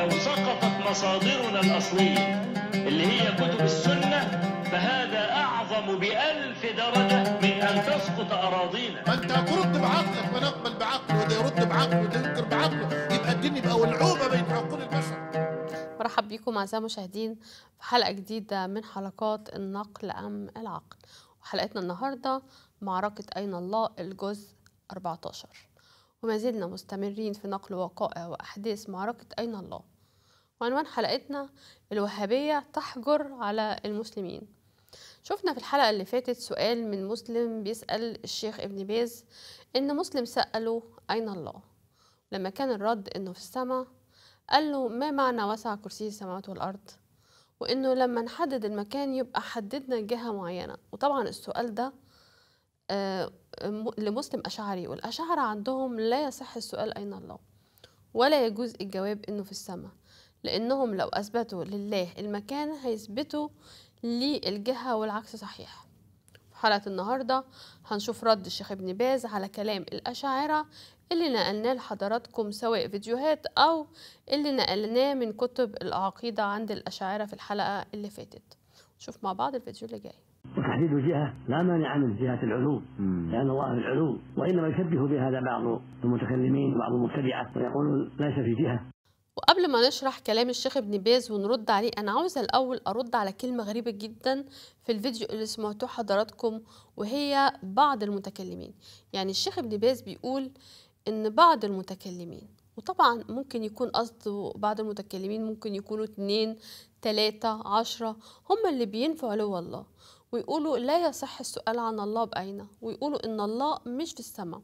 لو سقطت مصادرنا الأصلية اللي هي كتب السنة فهذا أعظم بألف درجة من أن تسقط أراضينا فأنت أنت ترد بعقلك ما نقبل بعقله وده يرد بعقله وده ينكر بعقله يبقى الدين يبقى ولعوبة بين عقول البشر مرحب بكم أعزائي المشاهدين في حلقة جديدة من حلقات النقل أم العقل وحلقتنا النهاردة معركة أين الله الجزء 14 وما زلنا مستمرين في نقل وقائع وأحداث معركة أين الله وعنوان حلقتنا الوهابية تحجر على المسلمين شفنا في الحلقة اللي فاتت سؤال من مسلم بيسأل الشيخ ابن باز إن مسلم سأله أين الله لما كان الرد إنه في السماء قال له ما معنى وسع كرسي السماوات والأرض وإنه لما نحدد المكان يبقى حددنا جهة معينة وطبعا السؤال ده آه، لمسلم أشعري والأشعرة عندهم لا يصح السؤال أين الله ولا يجوز الجواب إنه في السماء لأنهم لو أثبتوا لله المكان هيثبتوا للجهة والعكس صحيح في حلقة النهاردة هنشوف رد الشيخ ابن باز على كلام الأشاعرة اللي نقلناه لحضراتكم سواء فيديوهات أو اللي نقلناه من كتب العقيدة عند الأشاعرة في الحلقة اللي فاتت نشوف مع بعض الفيديو اللي جاي وتحديد جهة لا مانع من جهة العلو لأن الله في العلو وإنما يشبه بهذا بعض المتكلمين وبعض المبتدعة ويقولون ليس في جهة وقبل ما نشرح كلام الشيخ ابن باز ونرد عليه أنا عاوزة الأول أرد على كلمة غريبة جدا في الفيديو اللي سمعتوه حضراتكم وهي بعض المتكلمين يعني الشيخ ابن باز بيقول إن بعض المتكلمين وطبعا ممكن يكون قصد بعض المتكلمين ممكن يكونوا اتنين تلاتة عشرة هم اللي بينفعوا له والله ويقولوا لا يصح السؤال عن الله بأين ويقولوا إن الله مش في السماء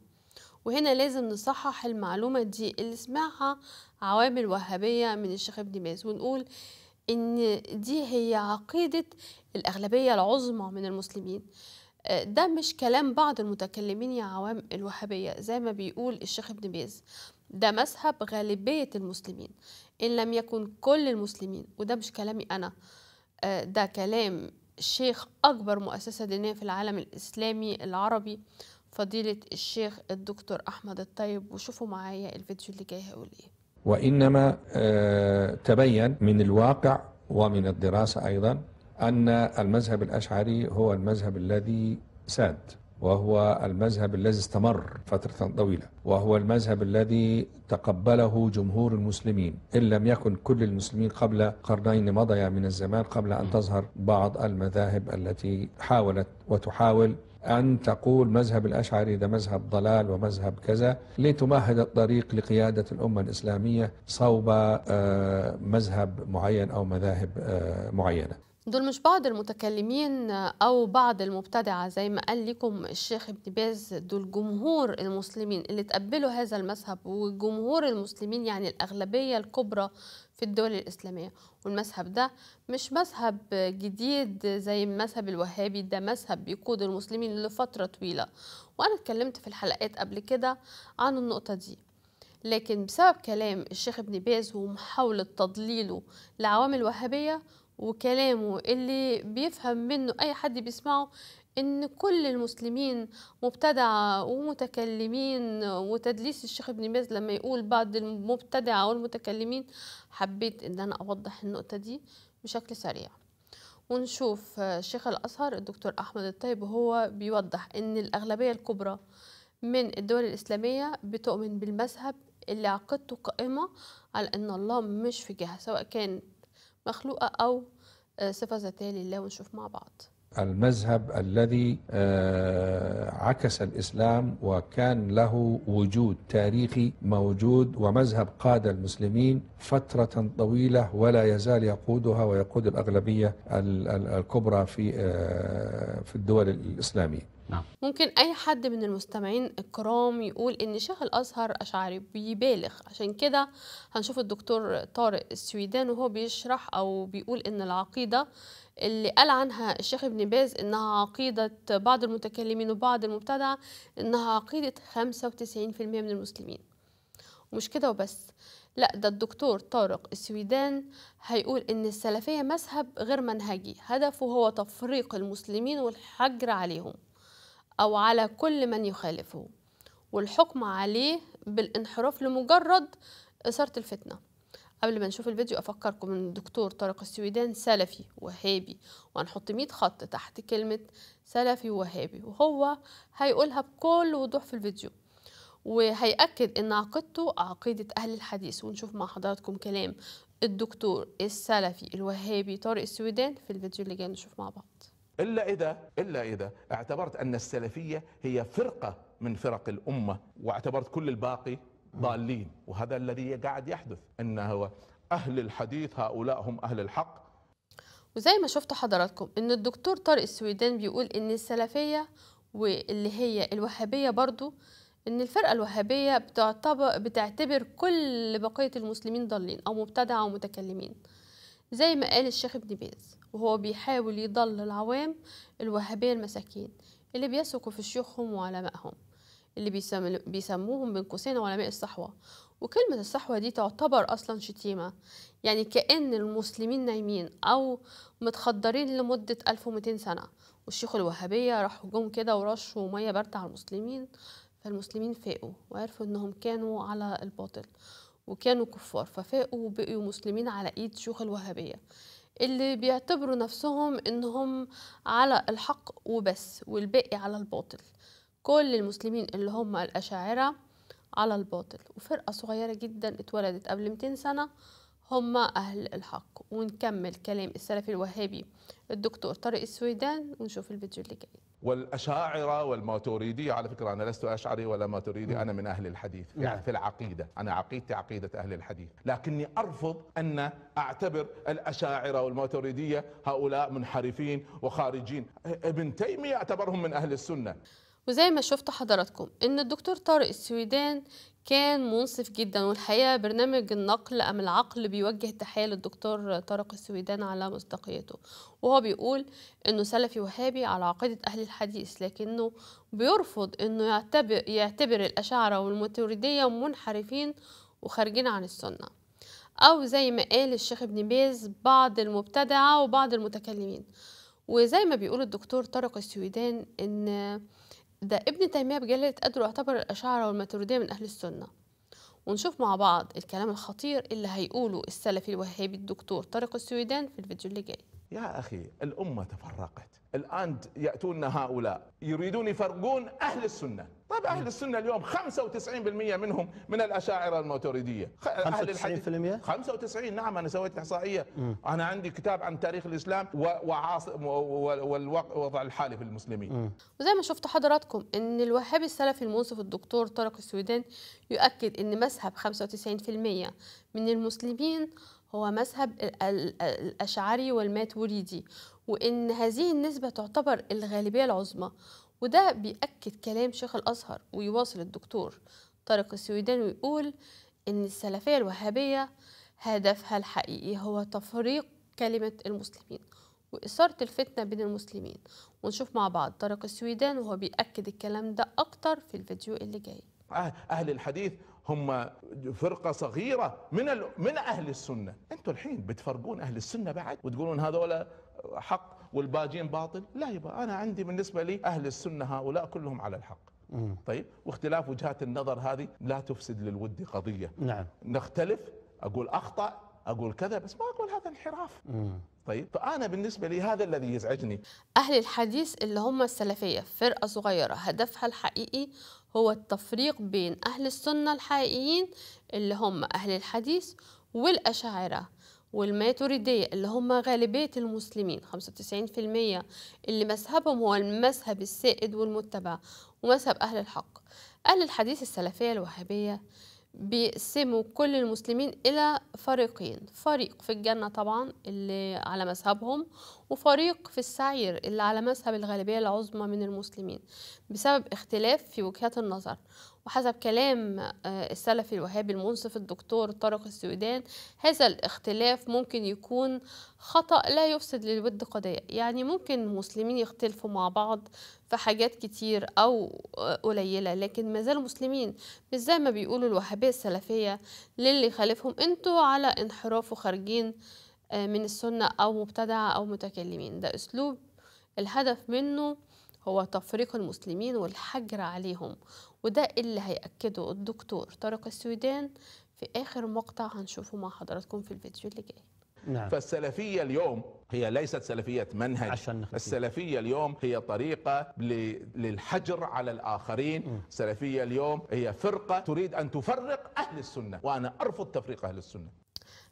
وهنا لازم نصحح المعلومة دي اللي سمعها عوامل وهابية من الشيخ ابن باز ونقول إن دي هي عقيدة الأغلبية العظمى من المسلمين آه، ده مش كلام بعض المتكلمين يا عوام الوهابية زي ما بيقول الشيخ ابن باز ده مذهب غالبية المسلمين إن لم يكن كل المسلمين وده مش كلامي أنا آه، ده كلام الشيخ أكبر مؤسسة دينية في العالم الإسلامي العربي فضيلة الشيخ الدكتور أحمد الطيب وشوفوا معايا الفيديو اللي جاي هقول إيه وإنما آه، تبين من الواقع ومن الدراسة أيضا أن المذهب الأشعري هو المذهب الذي ساد وهو المذهب الذي استمر فترة طويلة وهو المذهب الذي تقبله جمهور المسلمين إن لم يكن كل المسلمين قبل قرنين مضيا من الزمان قبل أن تظهر بعض المذاهب التي حاولت وتحاول أن تقول مذهب الأشعري ده مذهب ضلال ومذهب كذا لتمهد الطريق لقيادة الأمة الإسلامية صوب آه، مذهب معين أو مذاهب آه، معينة دول مش بعض المتكلمين أو بعض المبتدعة زي ما قال لكم الشيخ ابن باز دول جمهور المسلمين اللي تقبلوا هذا المذهب وجمهور المسلمين يعني الأغلبية الكبرى في الدول الإسلامية والمذهب ده مش مذهب جديد زي المذهب الوهابي ده مذهب بيقود المسلمين لفترة طويلة وأنا اتكلمت في الحلقات قبل كده عن النقطة دي لكن بسبب كلام الشيخ ابن باز ومحاولة تضليله لعوامل وهابية وكلامه اللي بيفهم منه أي حد بيسمعه إن كل المسلمين مبتدعة ومتكلمين وتدليس الشيخ ابن باز لما يقول بعض المبتدعة والمتكلمين حبيت إن أنا أوضح النقطة دي بشكل سريع ونشوف آه، شيخ الأزهر الدكتور أحمد الطيب هو بيوضح إن الأغلبية الكبرى من الدول الإسلامية بتؤمن بالمذهب اللي عقيدته قائمة على إن الله مش في جهة سواء كان مخلوقة أو آه، صفة ذاتية لله ونشوف مع بعض المذهب الذي آه، عكس الإسلام وكان له وجود تاريخي موجود ومذهب قاد المسلمين فترة طويلة ولا يزال يقودها ويقود الأغلبية الكبرى في آه، في الدول الإسلامية نعم ممكن اي حد من المستمعين الكرام يقول ان شيخ الازهر اشعري بيبالغ عشان كده هنشوف الدكتور طارق السويدان وهو بيشرح او بيقول ان العقيده اللي قال عنها الشيخ ابن باز انها عقيده بعض المتكلمين وبعض المبتدعه انها عقيده 95% من المسلمين ومش كده وبس لا ده الدكتور طارق السويدان هيقول ان السلفيه مذهب غير منهجي هدفه هو تفريق المسلمين والحجر عليهم أو على كل من يخالفه والحكم عليه بالانحراف لمجرد إثارة الفتنة قبل ما نشوف الفيديو أفكركم أن الدكتور طارق السويدان سلفي وهابي وهنحط 100 خط تحت كلمة سلفي وهابي وهو هيقولها بكل وضوح في الفيديو وهيأكد أن عقيدته عقيدة أهل الحديث ونشوف مع حضراتكم كلام الدكتور السلفي الوهابي طارق السويدان في الفيديو اللي جاي نشوف مع بعض إلا إذا إلا إذا اعتبرت أن السلفية هي فرقة من فرق الأمة واعتبرت كل الباقي ضالين وهذا الذي قاعد يحدث إن هو أهل الحديث هؤلاء هم أهل الحق وزي ما شفت حضراتكم إن الدكتور طارق السويدان بيقول إن السلفية واللي هي الوهابية برضو إن الفرقة الوهابية بتعتبر, بتعتبر كل بقية المسلمين ضالين أو مبتدعة ومتكلمين زي ما قال الشيخ ابن باز وهو بيحاول يضل العوام الوهابية المساكين اللي بيثقوا في شيوخهم وعلمائهم اللي بيسموهم بين قوسين علماء الصحوة وكلمة الصحوة دي تعتبر أصلا شتيمة يعني كأن المسلمين نايمين أو متخدرين لمدة 1200 سنة والشيوخ الوهابية راحوا جم كده ورشوا مية باردة على المسلمين فالمسلمين فاقوا وعرفوا إنهم كانوا على الباطل وكانوا كفار ففاقوا وبقوا مسلمين على ايد شيوخ الوهابيه اللي بيعتبروا نفسهم انهم على الحق وبس والباقي على الباطل كل المسلمين اللي هم الاشاعره على الباطل وفرقه صغيره جدا اتولدت قبل 200 سنه هم أهل الحق ونكمل كلام السلفي الوهابي الدكتور طارق السويدان ونشوف الفيديو اللي جاي والأشاعرة والماتوريدية على فكرة أنا لست أشعري ولا ماتوريدي أنا من أهل الحديث نعم. يعني في العقيدة أنا عقيدتي عقيدة أهل الحديث لكني أرفض أن أعتبر الأشاعرة والماتوريدية هؤلاء منحرفين وخارجين ابن تيمية أعتبرهم من أهل السنة وزي ما شفت حضراتكم ان الدكتور طارق السويدان كان منصف جدا والحقيقه برنامج النقل ام العقل بيوجه تحيه للدكتور طارق السويدان على مصداقيته وهو بيقول انه سلفي وهابي على عقيده اهل الحديث لكنه بيرفض انه يعتبر, يعتبر الاشاعره والماتريديه منحرفين وخارجين عن السنه او زي ما قال الشيخ ابن باز بعض المبتدعه وبعض المتكلمين وزي ما بيقول الدكتور طارق السويدان ان ده ابن تيمية بجلة قدره يعتبر الأشاعرة والماتريدية من أهل السنة ونشوف مع بعض الكلام الخطير اللي هيقوله السلفي الوهابي الدكتور طارق السويدان في الفيديو اللي جاي يا أخي الأمة تفرقت الآن يأتون هؤلاء يريدون يفرقون أهل السنة طيب أهل السنة اليوم 95% منهم من الأشاعرة الموتوريدية 95% 95 نعم أنا سويت إحصائية أنا عندي كتاب عن تاريخ الإسلام والوضع الحالي في المسلمين وزي ما شفتوا حضراتكم أن الوهابي السلفي المنصف الدكتور طارق السويدان يؤكد أن مذهب 95% من المسلمين هو مذهب الأشعري والماتوريدي وإن هذه النسبة تعتبر الغالبية العظمى وده بيأكد كلام شيخ الأزهر ويواصل الدكتور طارق السويدان ويقول إن السلفية الوهابية هدفها الحقيقي هو تفريق كلمة المسلمين وإثارة الفتنة بين المسلمين ونشوف مع بعض طارق السويدان وهو بيأكد الكلام ده أكتر في الفيديو اللي جاي أه- أهل الحديث هم فرقه صغيره من من اهل السنه انتم الحين بتفرقون اهل السنه بعد وتقولون هذول حق والباجين باطل لا يبقى انا عندي بالنسبه لي اهل السنه هؤلاء كلهم على الحق طيب واختلاف وجهات النظر هذه لا تفسد للود قضيه نعم نختلف اقول اخطا اقول كذا بس ما اقول هذا انحراف طيب فانا بالنسبه لي هذا الذي يزعجني اهل الحديث اللي هم السلفيه فرقه صغيره هدفها الحقيقي هو التفريق بين اهل السنه الحقيقيين اللي هم اهل الحديث والاشاعره والماتريدية اللي هم غالبية المسلمين 95% اللي مذهبهم هو المذهب السائد والمتبع ومذهب أهل الحق أهل الحديث السلفية الوهابية بيقسموا كل المسلمين إلى فريقين فريق في الجنة طبعا اللي على مذهبهم وفريق في السعير اللي على مذهب الغالبية العظمى من المسلمين بسبب اختلاف في وجهات النظر وحسب كلام آه، السلفي الوهابي المنصف الدكتور طارق السويدان هذا الاختلاف ممكن يكون خطأ لا يفسد للود قضية يعني ممكن المسلمين يختلفوا مع بعض في حاجات كتير أو آه، قليلة لكن ما مسلمين مش زي ما بيقولوا الوهابية السلفية للي خالفهم انتوا على انحراف وخارجين آه، من السنة أو مبتدعة أو متكلمين ده أسلوب الهدف منه هو تفريق المسلمين والحجر عليهم وده اللي هيأكده الدكتور طارق السويدان في آخر مقطع هنشوفه مع حضراتكم في الفيديو اللي جاي نعم. فالسلفية اليوم هي ليست سلفية منهج عشان السلفية اليوم هي طريقة للحجر على الآخرين م. السلفية اليوم هي فرقة تريد أن تفرق أهل السنة وأنا أرفض تفريق أهل السنة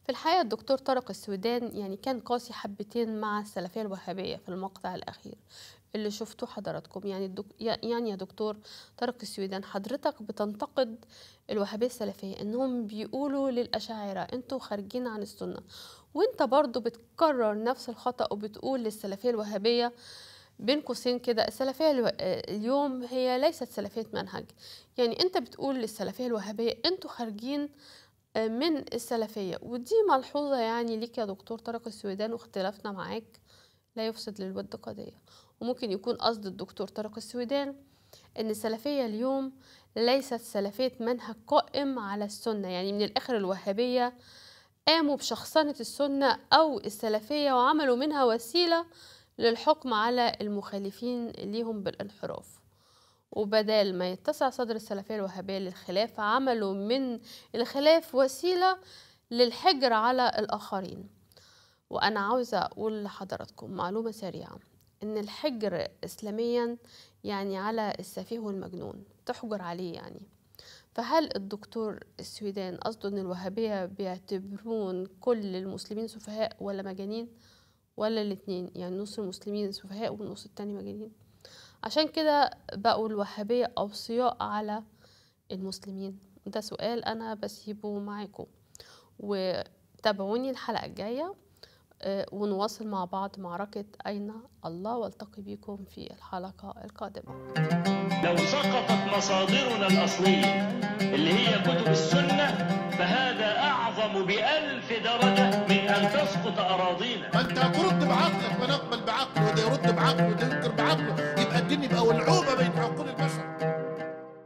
في الحقيقة الدكتور طارق السودان يعني كان قاسي حبتين مع السلفية الوهابية في المقطع الأخير اللي شفته حضراتكم يعني الدك... يعني يا دكتور طارق السويدان حضرتك بتنتقد الوهابيه السلفيه انهم بيقولوا للاشاعره انتوا خارجين عن السنه وانت برضو بتكرر نفس الخطا وبتقول للسلفيه الوهابيه بين قوسين كده السلفية الو... اليوم هي ليست سلفية منهج يعني انت بتقول للسلفية الوهابية انتوا خارجين آه، من السلفية ودي ملحوظة يعني ليك يا دكتور طارق السويدان واختلافنا معاك لا يفسد للود قضية وممكن يكون قصد الدكتور طارق السويدان ان السلفيه اليوم ليست سلفيه منهج قائم على السنه يعني من الاخر الوهابيه قاموا بشخصنه السنه او السلفيه وعملوا منها وسيله للحكم على المخالفين ليهم بالانحراف وبدل ما يتسع صدر السلفيه الوهابيه للخلاف عملوا من الخلاف وسيله للحجر على الاخرين وانا عاوزه اقول لحضراتكم معلومه سريعه ان الحجر اسلاميا يعني على السفيه والمجنون تحجر عليه يعني فهل الدكتور السويدان قصده ان الوهابيه بيعتبرون كل المسلمين سفهاء ولا مجانين ولا الاثنين يعني نص المسلمين سفهاء والنص التاني مجانين عشان كده بقوا الوهابيه اوصياء على المسلمين ده سؤال انا بسيبه معاكم وتابعوني الحلقه الجايه آه، ونواصل مع بعض معركة أين الله والتقي بكم في الحلقة القادمة لو سقطت مصادرنا الأصلية اللي هي كتب السنة فهذا أعظم بألف درجة من أن تسقط أراضينا ما أنت هترد بعقلك ونقبل بعقله وده يرد بعقله وده ينكر بعقله يبقى الدنيا يبقى ولعوبة بين عقول